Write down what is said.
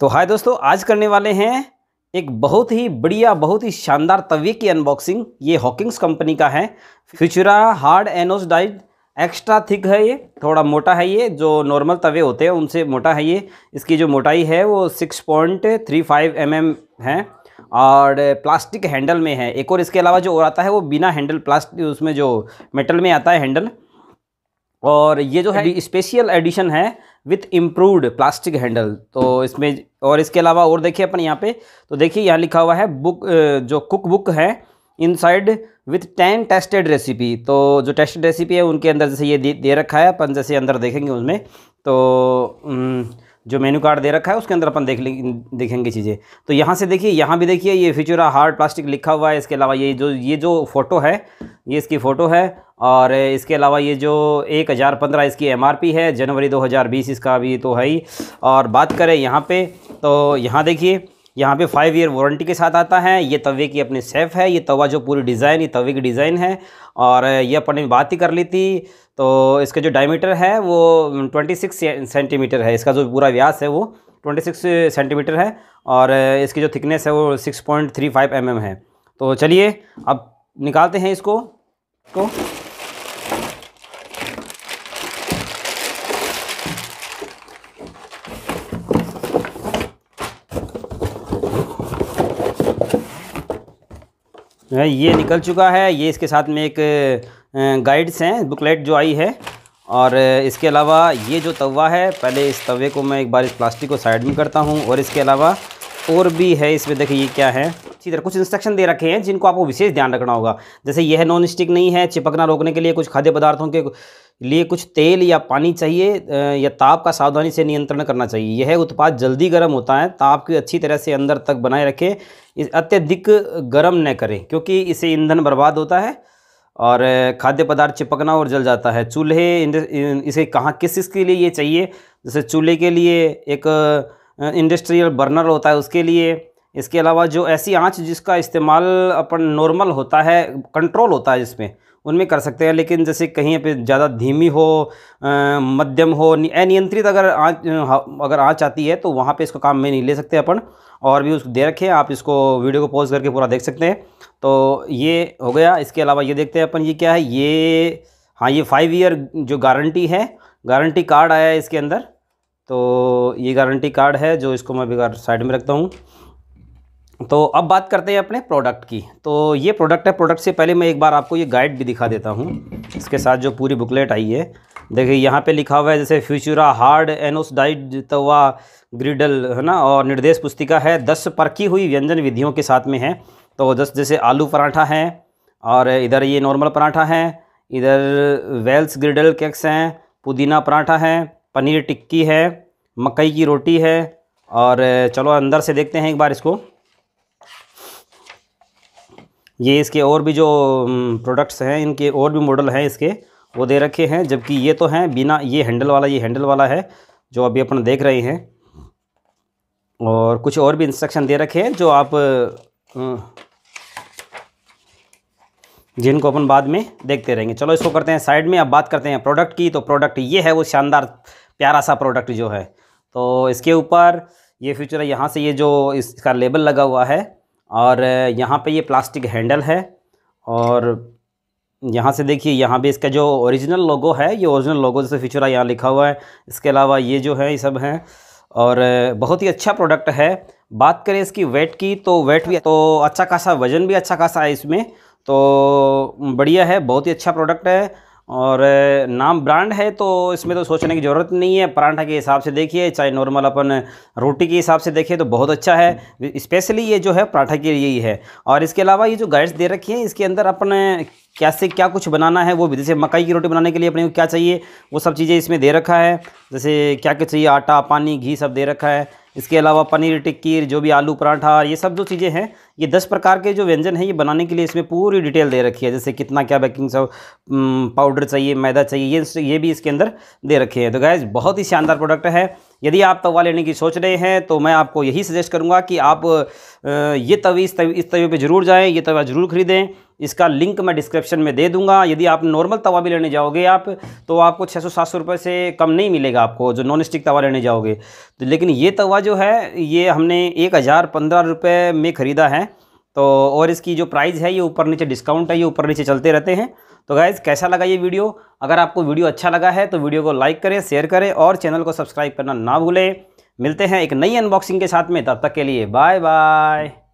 तो हाय दोस्तों आज करने वाले हैं एक बहुत ही बढ़िया बहुत ही शानदार तवे की अनबॉक्सिंग ये हॉकिंग्स कंपनी का है Futura hard anodised extra thick है ये थोड़ा मोटा है ये जो नॉर्मल तवे होते हैं उनसे मोटा है ये इसकी जो मोटाई है वो six point three five M M है और प्लास्टिक हैंडल में है एक और इसके अलावा जो और आता है वो बिना हैंडल प्लास्टिक उसमें जो मेटल में आता है हैंडल और ये जो है स्पेशल एडिशन है विथ इम्प्रूवड प्लास्टिक हैंडल तो इसमें और इसके अलावा और देखिए अपन यहाँ पे तो देखिए यहाँ लिखा हुआ है बुक जो कुक बुक है inside with ten tested recipe तो जो टेस्टेड रेसिपी है उनके अंदर जैसे ये दे, दे रखा है अपन जैसे अंदर देखेंगे उसमें तो जो मेन्यू कार्ड दे रखा है उसके अंदर अपन देख देखेंगे चीज़ें तो यहाँ से देखिए यहाँ भी देखिए ये फ्यूचरा हार्ड प्लास्टिक लिखा हुआ है इसके अलावा ये जो ये जो फ़ोटो है ये इसकी फ़ोटो है और इसके अलावा ये जो एक हज़ार पंद्रह इसकी एमआरपी है जनवरी बीस इसका अभी तो है ही और बात करें यहाँ पे तो यहाँ देखिए यहाँ पे फाइव ईयर वारंटी के साथ आता है ये तवे की अपनी सेफ़ है ये तवा जो पूरी डिज़ाइन ये तवे की डिज़ाइन है और ये अपन ने बात ही कर ली थी तो इसका जो डायमीटर है वो ट्वेंटी सिक्स सेंटीमीटर है इसका जो पूरा व्यास है वो ट्वेंटी सिक्स सेंटीमीटर है और इसकी जो थिकनेस है वो six point three five M M है तो चलिए अब निकालते हैं इसको को तो ये निकल चुका है ये इसके साथ में एक गाइड्स हैं बुकलेट जो आई है और इसके अलावा ये जो तवा है पहले इस तवे को मैं एक बार इस प्लास्टिक को साइड में करता हूँ और इसके अलावा और भी है इसमें देखिए ये क्या है इसी तरह कुछ इंस्ट्रक्शन दे रखे हैं जिनको आपको विशेष ध्यान रखना होगा जैसे यह नॉन स्टिक नहीं है चिपकना रोकने के लिए कुछ खाद्य पदार्थों के लिए कुछ तेल या पानी चाहिए या ताप का सावधानी से नियंत्रण करना चाहिए यह उत्पाद जल्दी गर्म होता है ताप की अच्छी तरह से अंदर तक बनाए रखें अत्यधिक गर्म न करें क्योंकि इससे ईंधन बर्बाद होता है और खाद्य पदार्थ चिपकना और जल जाता है चूल्हे इसे कहाँ किस किस के लिए ये चाहिए जैसे चूल्हे के लिए एक इंडस्ट्रियल बर्नर होता है उसके लिए इसके अलावा जो ऐसी आँच जिसका इस्तेमाल अपन नॉर्मल होता है कंट्रोल होता है जिसमें उनमें कर सकते हैं लेकिन जैसे कहीं पे ज़्यादा धीमी हो मध्यम हो अनियंत्रित अगर आँच अगर आँच आती है तो वहाँ पे इसको काम में नहीं ले सकते अपन और भी उसको दे रखें आप इसको वीडियो को पॉज करके पूरा देख सकते हैं तो ये हो गया इसके अलावा ये देखते हैं अपन ये क्या है ये हाँ ये फाइव ईयर जो गारंटी है गारंटी कार्ड आया है इसके अंदर तो ये गारंटी कार्ड है जो इसको मैं बेकार साइड में रखता हूँ तो अब बात करते हैं अपने प्रोडक्ट की तो ये प्रोडक्ट है प्रोडक्ट से पहले मैं एक बार आपको ये गाइड भी दिखा देता हूँ इसके साथ जो पूरी बुकलेट आई है देखिए यहाँ पे लिखा हुआ है जैसे फ्यूचुरा हार्ड एनोसडाइड तवा ग्रिडल है ना और निर्देश पुस्तिका है दस परखी हुई व्यंजन विधियों के साथ में है तो दस जैसे आलू पराठा है और इधर ये नॉर्मल पराठा है इधर वेल्स ग्रिडल केक्स हैं पुदीना पराठा है पनीर टिक्की है मकई की रोटी है और चलो अंदर से देखते हैं एक बार इसको ये इसके और भी जो प्रोडक्ट्स हैं इनके और भी मॉडल हैं इसके वो दे रखे हैं जबकि ये तो हैं बिना ये हैंडल वाला ये हैंडल वाला है जो अभी अपन देख रहे हैं और कुछ और भी इंस्ट्रक्शन दे रखे हैं जो आप जिनको अपन बाद में देखते रहेंगे चलो इसको करते हैं साइड में अब बात करते हैं प्रोडक्ट की तो प्रोडक्ट ये है वो शानदार प्यारा सा प्रोडक्ट जो है तो इसके ऊपर ये फ्यूचर है यहाँ से ये जो इसका लेबल लगा हुआ है और यहाँ पे ये प्लास्टिक हैंडल है और यहाँ से देखिए यहाँ भी इसका जो ओरिजिनल लोगो है ये ओरिजिनल लोगो जैसे फीचर यहाँ लिखा हुआ है इसके अलावा ये जो है ये सब हैं और बहुत ही अच्छा प्रोडक्ट है बात करें इसकी वेट की तो वेट भी तो अच्छा खासा वज़न भी अच्छा खासा है इसमें तो बढ़िया है बहुत ही अच्छा प्रोडक्ट है और नाम ब्रांड है तो इसमें तो सोचने की ज़रूरत नहीं है परांठा के हिसाब से देखिए चाहे नॉर्मल अपन रोटी के हिसाब से देखिए तो बहुत अच्छा है स्पेशली ये जो है पराठा के लिए ही है और इसके अलावा ये जो गाइड्स दे रखी हैं इसके अंदर अपन क्या से क्या कुछ बनाना है वो भी जैसे मकई की रोटी बनाने के लिए अपने को क्या चाहिए वो सब चीज़ें इसमें दे रखा है जैसे क्या क्या चाहिए आटा पानी घी सब दे रखा है इसके अलावा पनीर टिक्की जो भी आलू पराठा ये सब जो चीज़ें हैं ये दस प्रकार के जो व्यंजन हैं ये बनाने के लिए इसमें पूरी डिटेल दे रखी है जैसे कितना क्या बेकिंग पाउडर चाहिए मैदा चाहिए ये ये भी इसके अंदर दे रखे हैं तो गैज़ बहुत ही शानदार प्रोडक्ट है यदि आप तवा लेने की सोच रहे हैं तो मैं आपको यही सजेस्ट करूँगा कि आप ये तवी इस तवी इस पर ज़रूर जाएँ ये तवा ज़रूर खरीदें इसका लिंक मैं डिस्क्रिप्शन में दे दूंगा यदि आप नॉर्मल तवा भी लेने जाओगे आप तो आपको छः सौ सात सौ रुपये से कम नहीं मिलेगा आपको जो नॉन स्टिक तवा लेने जाओगे तो लेकिन ये तवा जो है ये हमने एक हज़ार पंद्रह रुपये में ख़रीदा है तो और इसकी जो प्राइस है ये ऊपर नीचे डिस्काउंट है ये ऊपर नीचे चलते रहते हैं तो गाइज़ कैसा लगा ये वीडियो अगर आपको वीडियो अच्छा लगा है तो वीडियो को लाइक करें शेयर करें और चैनल को सब्सक्राइब करना ना भूलें मिलते हैं एक नई अनबॉक्सिंग के साथ में तब तक के लिए बाय बाय